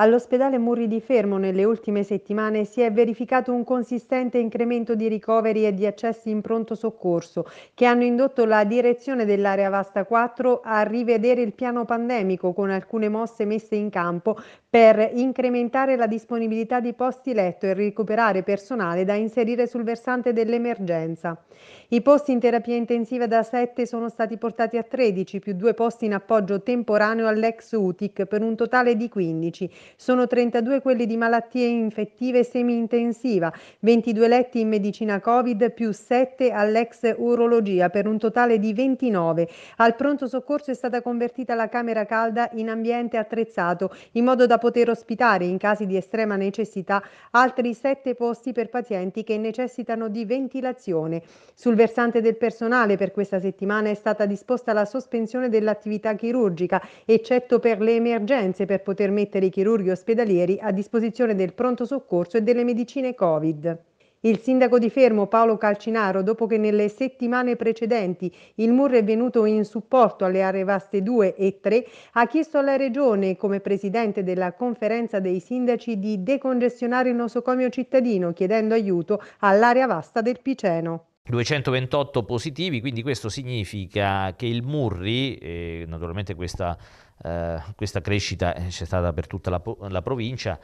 All'ospedale Murri di Fermo nelle ultime settimane si è verificato un consistente incremento di ricoveri e di accessi in pronto soccorso che hanno indotto la direzione dell'area vasta 4 a rivedere il piano pandemico con alcune mosse messe in campo per incrementare la disponibilità di posti letto e recuperare personale da inserire sul versante dell'emergenza. I posti in terapia intensiva da 7 sono stati portati a 13 più due posti in appoggio temporaneo all'ex UTIC per un totale di 15 sono 32 quelli di malattie infettive semi-intensiva, 22 letti in medicina Covid più 7 all'ex urologia per un totale di 29. Al pronto soccorso è stata convertita la camera calda in ambiente attrezzato in modo da poter ospitare in casi di estrema necessità altri 7 posti per pazienti che necessitano di ventilazione. Sul versante del personale per questa settimana è stata disposta la sospensione dell'attività chirurgica, eccetto per le emergenze per poter mettere i chirurgi chirurghi ospedalieri a disposizione del pronto soccorso e delle medicine Covid. Il sindaco di Fermo Paolo Calcinaro, dopo che nelle settimane precedenti il MUR è venuto in supporto alle aree vaste 2 e 3, ha chiesto alla Regione, come presidente della conferenza dei sindaci, di decongestionare il nosocomio cittadino, chiedendo aiuto all'area vasta del Piceno. 228 positivi, quindi questo significa che il Murri, eh, naturalmente questa, eh, questa crescita eh, c'è stata per tutta la, la provincia,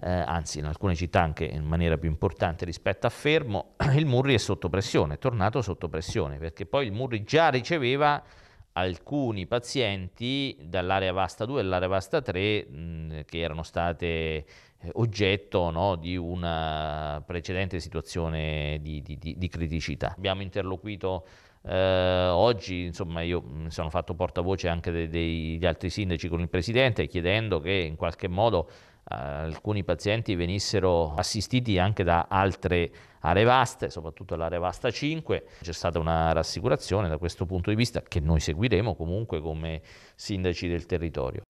eh, anzi in alcune città anche in maniera più importante rispetto a Fermo, il Murri è sotto pressione, è tornato sotto pressione, perché poi il Murri già riceveva alcuni pazienti dall'area vasta 2 e dall'area vasta 3 che erano state eh, oggetto no, di una precedente situazione di, di, di criticità. Abbiamo interloquito eh, oggi, insomma, io mm, mi sono fatto portavoce anche dei, degli altri sindaci con il Presidente chiedendo che in qualche modo eh, alcuni pazienti venissero assistiti anche da altre aree vaste, soprattutto l'area vasta 5. C'è stata una rassicurazione da questo punto di vista che noi seguiremo comunque come sindaci del territorio.